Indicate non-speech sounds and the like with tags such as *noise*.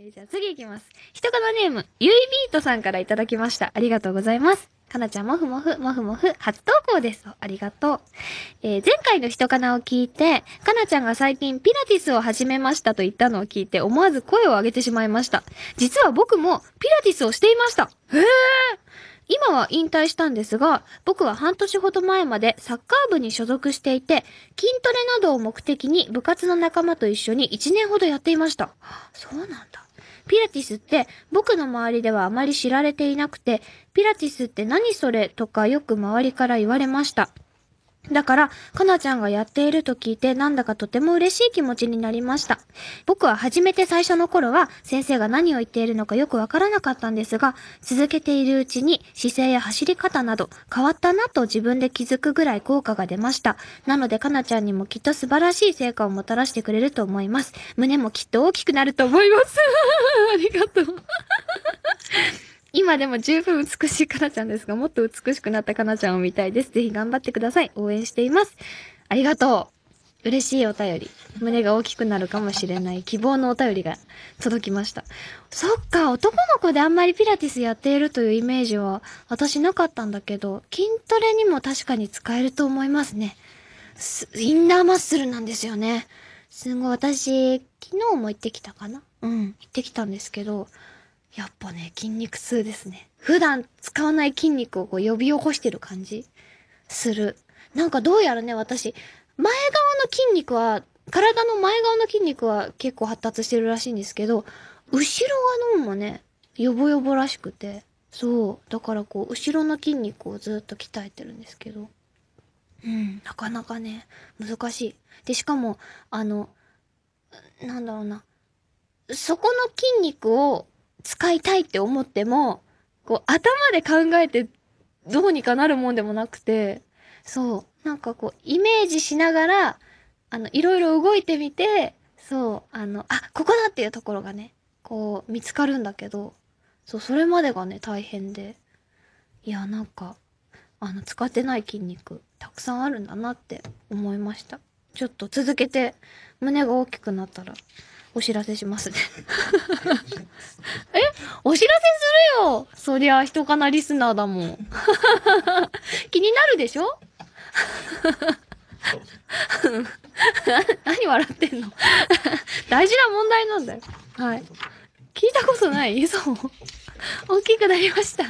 えー、じゃあ次いきます。人かのネーム、ゆいビートさんからいただきました。ありがとうございます。かなちゃんもふもふ、もふもふ、初投稿です。ありがとう。えー、前回の人かなを聞いて、かなちゃんが最近ピラティスを始めましたと言ったのを聞いて、思わず声を上げてしまいました。実は僕もピラティスをしていました。へえー今は引退したんですが、僕は半年ほど前までサッカー部に所属していて、筋トレなどを目的に部活の仲間と一緒に1年ほどやっていました。そうなんだ。ピラティスって僕の周りではあまり知られていなくて、ピラティスって何それとかよく周りから言われました。だから、かなちゃんがやっていると聞いて、なんだかとても嬉しい気持ちになりました。僕は初めて最初の頃は、先生が何を言っているのかよくわからなかったんですが、続けているうちに、姿勢や走り方など、変わったなと自分で気づくぐらい効果が出ました。なので、かなちゃんにもきっと素晴らしい成果をもたらしてくれると思います。胸もきっと大きくなると思います。*laughs* ありがとう今でも十分美しいかなちゃんですが、もっと美しくなったかなちゃんを見たいです。ぜひ頑張ってください。応援しています。ありがとう。嬉しいお便り。胸が大きくなるかもしれない希望のお便りが届きました。そっか、男の子であんまりピラティスやっているというイメージは私なかったんだけど、筋トレにも確かに使えると思いますね。すインナーマッスルなんですよね。すごい、私、昨日も行ってきたかなうん、行ってきたんですけど、やっぱね、筋肉痛ですね。普段使わない筋肉をこう呼び起こしてる感じする。なんかどうやらね、私、前側の筋肉は、体の前側の筋肉は結構発達してるらしいんですけど、後ろ側のもね、よぼよぼらしくて、そう。だからこう、後ろの筋肉をずっと鍛えてるんですけど、うん、なかなかね、難しい。で、しかも、あの、なんだろうな、そこの筋肉を使いたいって思っても、こう、頭で考えてどうにかなるもんでもなくて、そう、なんかこう、イメージしながら、あの、いろいろ動いてみて、そう、あの、あ、ここだっていうところがね、こう、見つかるんだけど、そう、それまでがね、大変で。いや、なんか、あの、使ってない筋肉、たくさんあるんだなって思いました。ちょっと続けて、胸が大きくなったら、お知らせしますね *laughs* えお知らせするよそりゃ、人かなリスナーだもん *laughs* 気になるでしょ何笑ってんの大事な問題なんだよ。はい。聞いたことないそう。大きくなりました。